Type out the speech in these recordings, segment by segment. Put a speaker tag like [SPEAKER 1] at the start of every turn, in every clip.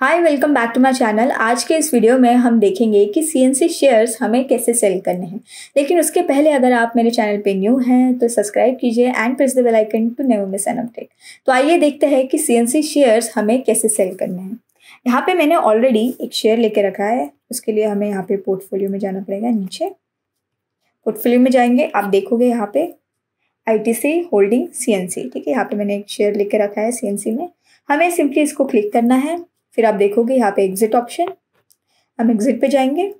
[SPEAKER 1] hi welcome back to my channel आज के इस वीडियो में हम देखेंगे कि सीएनसी शेयर्स हमें कैसे सेल करने हैं लेकिन उसके पहले अगर आप मेरे चैनल पे न्यू हैं तो सब्सक्राइब कीजिए and press the bell icon to never miss an update तो आइए देखते हैं कि सीएनसी शेयर्स हमें कैसे सेल करने हैं यहाँ पे मैंने ऑलरेडी एक शेयर लेके रखा है उसके लिए हमें यहाँ पे पोर्टफोलियो में जाना पड़ेगा नीचे पोर्टफोलियो में जाएंगे आप देखोगे यहाँ पे आई होल्डिंग सी ठीक है यहाँ पे मैंने एक शेयर लेके रखा है सी में हमें सिंपली इसको क्लिक करना है फिर आप देखोगे यहाँ पे एग्जिट ऑप्शन हम एग्जिट पे जाएंगे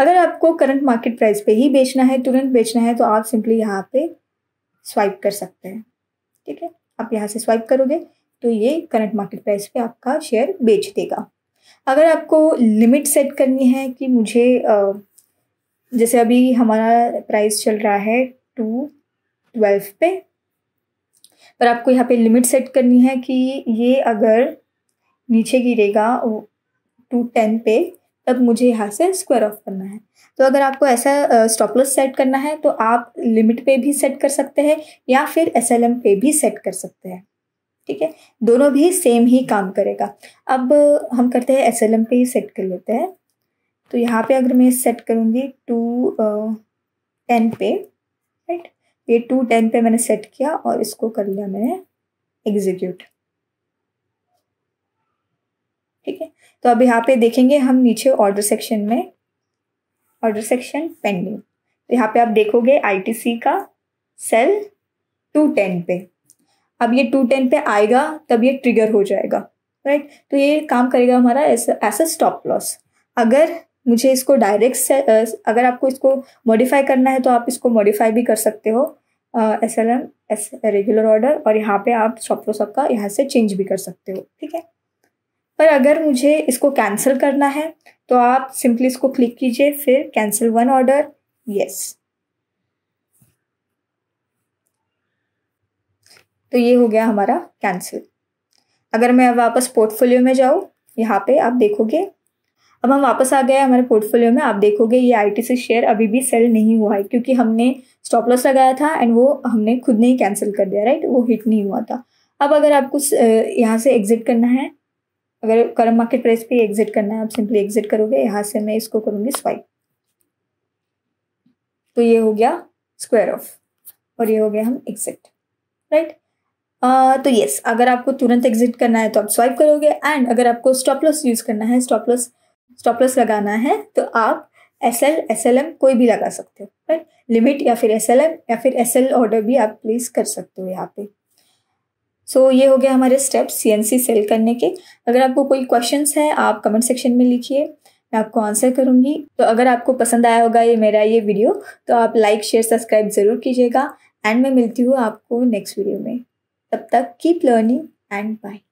[SPEAKER 1] अगर आपको करंट मार्केट प्राइस पे ही बेचना है तुरंत बेचना है तो आप सिंपली यहाँ पे स्वाइप कर सकते हैं ठीक है आप यहाँ से स्वाइप करोगे तो ये करंट मार्केट प्राइस पे आपका शेयर बेच देगा अगर आपको लिमिट सेट करनी है कि मुझे जैसे अभी हमारा प्राइस चल रहा है टू ट्वेल्व पे पर आपको यहाँ पे लिमिट सेट करनी है कि ये अगर नीचे गिरेगा टू टेन पे तब मुझे यहाँ से स्क्वायर ऑफ करना है तो अगर आपको ऐसा स्टॉप लॉस सेट करना है तो आप लिमिट पे भी सेट कर सकते हैं या फिर एस पे भी सेट कर सकते हैं ठीक है दोनों भी सेम ही काम करेगा अब हम करते हैं एस पे ही सेट कर लेते हैं तो यहाँ पे अगर मैं सेट करूँगी टू टेन पे राइट ये टू टेन पे मैंने सेट किया और इसको कर लिया मैंने एग्जीक्यूट तो अब यहाँ पे देखेंगे हम नीचे ऑर्डर सेक्शन में ऑर्डर सेक्शन पेंडिंग तो यहाँ पे आप देखोगे आईटीसी का सेल टू टेन पे अब ये टू टेन पे आएगा तब ये ट्रिगर हो जाएगा राइट तो ये काम करेगा हमारा एस ए स्टॉप लॉस अगर मुझे इसको डायरेक्ट से अगर आपको इसको मॉडिफाई करना है तो आप इसको मॉडिफाई भी कर सकते हो S L M S regular order और यहाँ पे आप स्टॉप लॉस आपका यहाँ से चेंज भी कर सकते हो ठीक है पर अगर मुझे इसको कैंसिल करना है तो आप सिंपली इसको क्लिक कीजिए फिर कैंसिल वन ऑर्डर यस तो ये हो गया हमारा कैंसिल अगर मैं वापस पोर्टफोलियो में जाऊँ यहाँ पे आप देखोगे अब हम वापस आ गए हमारे पोर्टफोलियो में आप देखोगे ये आईटीसी शेयर अभी भी सेल नहीं हुआ है क्योंकि हमने स्टॉप लॉस लगाया था एंड वो हमने खुद ने ही कैंसिल कर दिया राइट वो हिट नहीं हुआ था अब अगर आपको यहाँ से एग्जिट करना है अगर करम मार्केट प्राइस पे एग्जिट करना है आप सिंपली एग्जिट करोगे यहाँ से मैं इसको करूँगी स्वाइप तो ये हो गया स्क्वायर ऑफ और ये हो गया हम एग्जिट राइट तो यस अगर आपको तुरंत एग्जिट करना है तो आप स्वाइप करोगे एंड अगर आपको स्टॉप लॉस यूज़ करना है स्टॉप लॉस स्टॉप लॉस लगाना है तो आप S L S L M कोई भी लगा सकते हो राइट लिमिट या फिर एस एल एम या फिर एस एल ऑर्डर भी आप प्लेस कर सकते हो यहाँ पे सो so, ये हो गया हमारे स्टेप्स सी सेल करने के अगर आपको कोई क्वेश्चन है आप कमेंट सेक्शन में लिखिए मैं आपको आंसर करूँगी तो अगर आपको पसंद आया होगा ये मेरा ये वीडियो तो आप लाइक शेयर सब्सक्राइब ज़रूर कीजिएगा एंड मैं मिलती हूँ आपको नेक्स्ट वीडियो में तब तक कीप लर्निंग एंड बाय